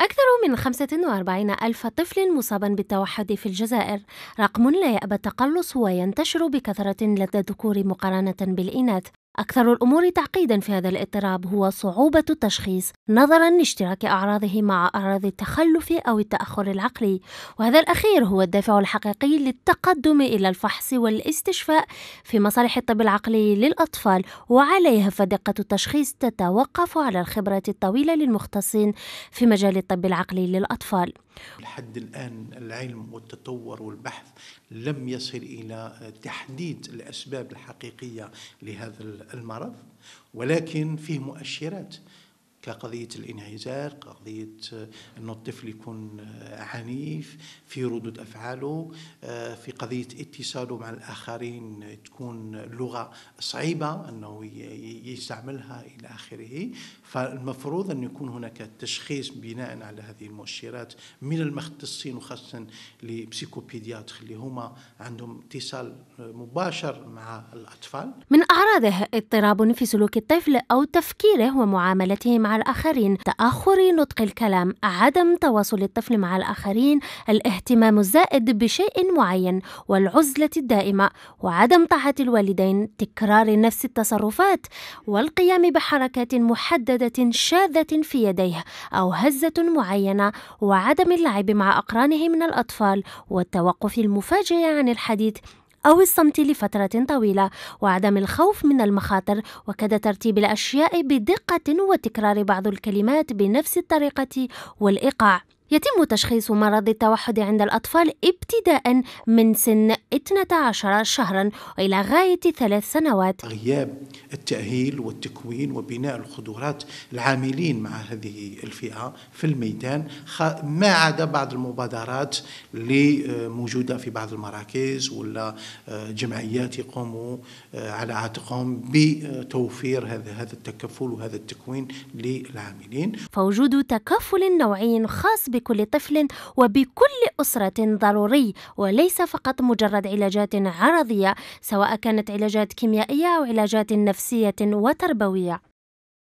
أكثر من 45 ألف طفل مصابا بالتوحد في الجزائر رقم لا يأبى التقلص وينتشر بكثرة لدى الذكور مقارنة بالإناث أكثر الأمور تعقيدا في هذا الاضطراب هو صعوبة التشخيص نظرا لاشتراك أعراضه مع أعراض التخلف أو التأخر العقلي وهذا الأخير هو الدافع الحقيقي للتقدم إلى الفحص والاستشفاء في مصالح الطب العقلي للأطفال وعليها فدقة التشخيص تتوقف على الخبرة الطويلة للمختصين في مجال الطب العقلي للأطفال لحد الآن العلم والتطور والبحث لم يصل إلى تحديد الأسباب الحقيقية لهذا المرض ولكن فيه مؤشرات كقضية الانعزال قضية آه، أن الطفل يكون آه، عنيف في ردود أفعاله آه، في قضية اتصاله مع الآخرين تكون لغة صعيبة أنه يستعملها إلى آخره فالمفروض أن يكون هناك تشخيص بناء على هذه المؤشرات من المختصين وخاصة لبسيكوبيديات اللي هما عندهم اتصال مباشر مع الأطفال من أعراضه اضطراب في سلوك الطفل أو تفكيره ومعاملته مع الآخرين تأخر نطق الكلام عدم تواصل الطفل مع الآخرين الاهتمام الزائد بشيء معين والعزلة الدائمة وعدم طاعة الوالدين تكرار نفس التصرفات والقيام بحركات محددة شاذة في يديه أو هزة معينة وعدم اللعب مع أقرانه من الأطفال والتوقف المفاجئ عن الحديث أو الصمت لفترة طويلة وعدم الخوف من المخاطر وكذا ترتيب الأشياء بدقة وتكرار بعض الكلمات بنفس الطريقة والإيقاع يتم تشخيص مرض التوحد عند الأطفال ابتداء من سن 12 شهرا وإلى غاية ثلاث سنوات غياب التأهيل والتكوين وبناء القدرات العاملين مع هذه الفئة في الميدان ما عدا بعض المبادرات اللي آه، موجودة في بعض المراكز ولا آه، جمعيات يقوموا آه، على عاتقهم بتوفير هذا هذا التكفل وهذا التكوين للعاملين فوجود تكفل نوعي خاص بكل طفل وبكل أسرة ضروري وليس فقط مجرد علاجات عرضية سواء كانت علاجات كيميائية أو علاجات نفسية وتربوية